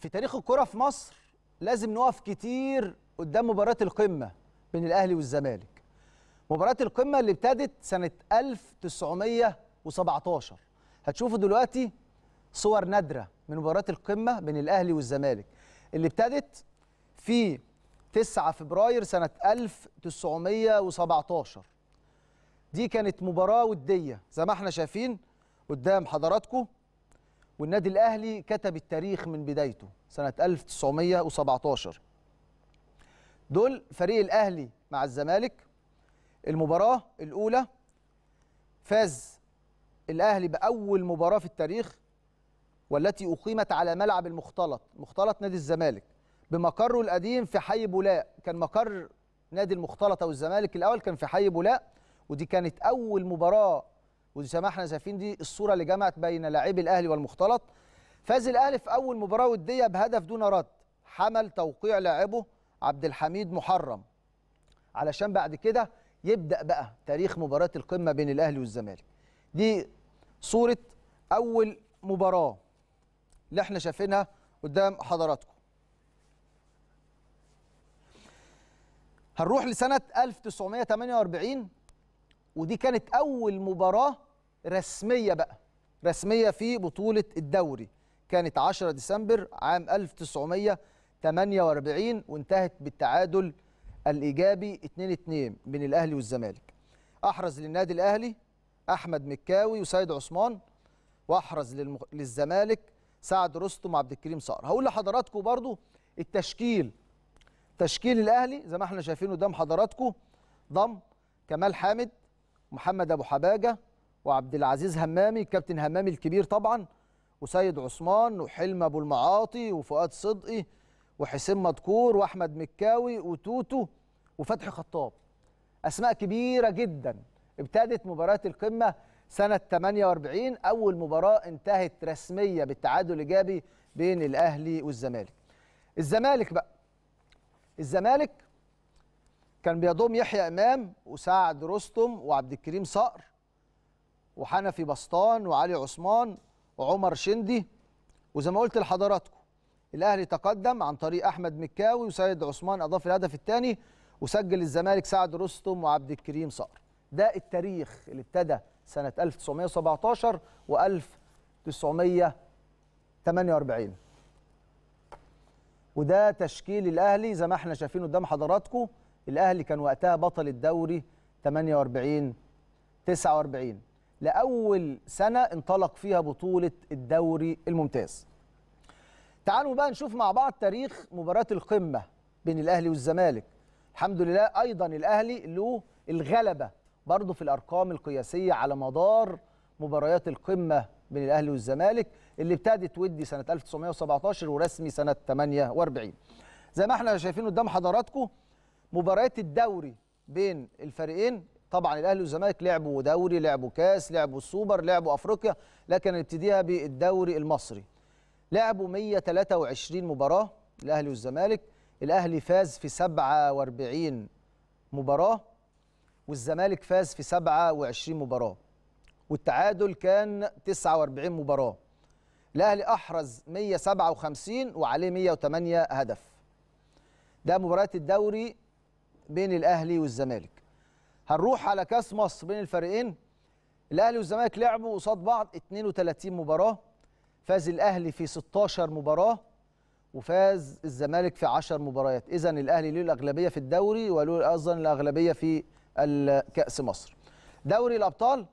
في تاريخ الكرة في مصر لازم نقف كتير قدام مباراة القمة بين الأهلي والزمالك مباراة القمة اللي ابتدت سنة 1917 هتشوفوا دلوقتي صور نادرة من مباراة القمة بين الأهلي والزمالك اللي ابتدت في 9 فبراير سنة 1917 دي كانت مباراة ودية زي ما احنا شايفين قدام حضراتكم والنادي الاهلي كتب التاريخ من بدايته سنه 1917 دول فريق الاهلي مع الزمالك المباراه الاولى فاز الاهلي باول مباراه في التاريخ والتي اقيمت على ملعب المختلط مختلط نادي الزمالك بمقره القديم في حي بولاق كان مقر نادي المختلط او الزمالك الاول كان في حي بولاق ودي كانت اول مباراه احنا شايفين دي الصوره اللي جمعت بين لاعبي الاهلي والمختلط فاز الاهلي في اول مباراه وديه بهدف دون رد حمل توقيع لاعبه عبد الحميد محرم علشان بعد كده يبدا بقى تاريخ مباراه القمه بين الاهلي والزمالك دي صوره اول مباراه اللي احنا شايفينها قدام حضراتكم هنروح لسنه 1948 ودي كانت اول مباراه رسميه بقى رسميه في بطوله الدوري كانت 10 ديسمبر عام 1948 وانتهت بالتعادل الايجابي 2-2 بين الاهلي والزمالك احرز للنادي الاهلي احمد مكاوي وسيد عثمان واحرز للزمالك سعد رستم وعبد الكريم صقر هقول لحضراتكم برضو التشكيل تشكيل الاهلي زي ما احنا شايفين قدام حضراتكم ضم كمال حامد محمد ابو حباجه وعبد العزيز همامي الكابتن همامي الكبير طبعا وسيد عثمان وحلم ابو المعاطي وفؤاد صدقي وحسين مدكور واحمد مكاوي وتوتو وفتحي خطاب اسماء كبيره جدا ابتدت مباراه القمه سنه 48 اول مباراه انتهت رسميه بالتعادل الايجابي بين الاهلي والزمالك الزمالك بقى الزمالك كان بيضم يحيى امام وسعد رستم وعبد الكريم صقر وحنفي بسطان وعلي عثمان وعمر شندي وزي ما قلت لحضراتكم الاهلي تقدم عن طريق احمد مكاوي وسيد عثمان اضاف الهدف الثاني وسجل الزمالك سعد رستم وعبد الكريم صقر ده التاريخ اللي ابتدى سنه 1917 و 1948 وده تشكيل الاهلي زي ما احنا شايفين قدام حضراتكم الاهلي كان وقتها بطل الدوري 48 49 لاول سنه انطلق فيها بطوله الدوري الممتاز تعالوا بقى نشوف مع بعض تاريخ مباراه القمه بين الاهلي والزمالك الحمد لله ايضا الاهلي له الغلبه برضه في الارقام القياسيه على مدار مباريات القمه بين الاهلي والزمالك اللي ابتدت ودي سنه 1917 ورسمي سنه 48 زي ما احنا شايفين قدام حضراتكم مباريات الدوري بين الفريقين طبعا الاهلي والزمالك لعبوا دوري لعبوا كاس لعبوا السوبر لعبوا افريقيا لكن نبتديها بالدوري المصري لعبوا 123 مباراه الاهلي والزمالك الاهلي فاز في 47 مباراه والزمالك فاز في 27 مباراه والتعادل كان 49 مباراه الاهلي احرز 157 وعليه 108 هدف ده مباراه الدوري بين الاهلي والزمالك هنروح على كاس مصر بين الفريقين الاهلي والزمالك لعبوا قصاد بعض 32 مباراه فاز الاهلي في 16 مباراه وفاز الزمالك في 10 مباريات اذا الاهلي له الاغلبيه في الدوري وله ايضا الاغلبيه في كاس مصر دوري الابطال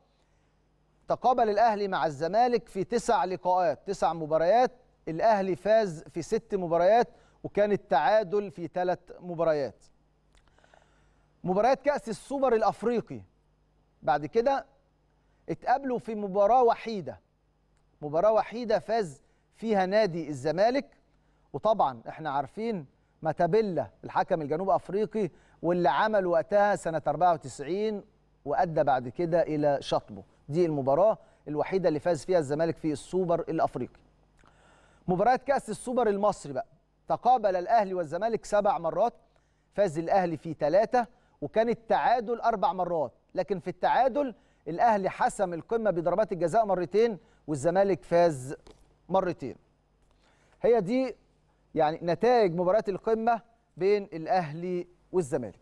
تقابل الاهلي مع الزمالك في تسع لقاءات تسع مباريات الاهلي فاز في ست مباريات وكان التعادل في ثلاث مباريات مباريات كأس السوبر الأفريقي بعد كده اتقابلوا في مباراة وحيدة مباراة وحيدة فاز فيها نادي الزمالك وطبعا احنا عارفين ماتابيلا الحكم الجنوب أفريقي واللي عمل وقتها سنة 94 وأدى بعد كده إلى شطبه دي المباراة الوحيدة اللي فاز فيها الزمالك في السوبر الأفريقي مباراة كأس السوبر المصري بقى تقابل الأهلي والزمالك سبع مرات فاز الأهلي في ثلاثة وكان التعادل اربع مرات لكن في التعادل الاهلي حسم القمه بضربات الجزاء مرتين والزمالك فاز مرتين هي دي يعني نتائج مباراه القمه بين الاهلي والزمالك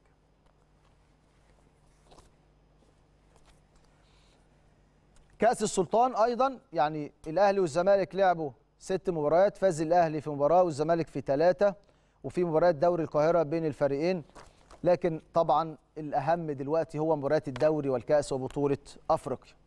كاس السلطان ايضا يعني الاهلي والزمالك لعبوا ست مباريات فاز الاهلي في مباراه والزمالك في ثلاثه وفي مباراه دوري القاهره بين الفريقين لكن طبعا الأهم دلوقتي هو مباريات الدوري والكأس وبطولة أفريقيا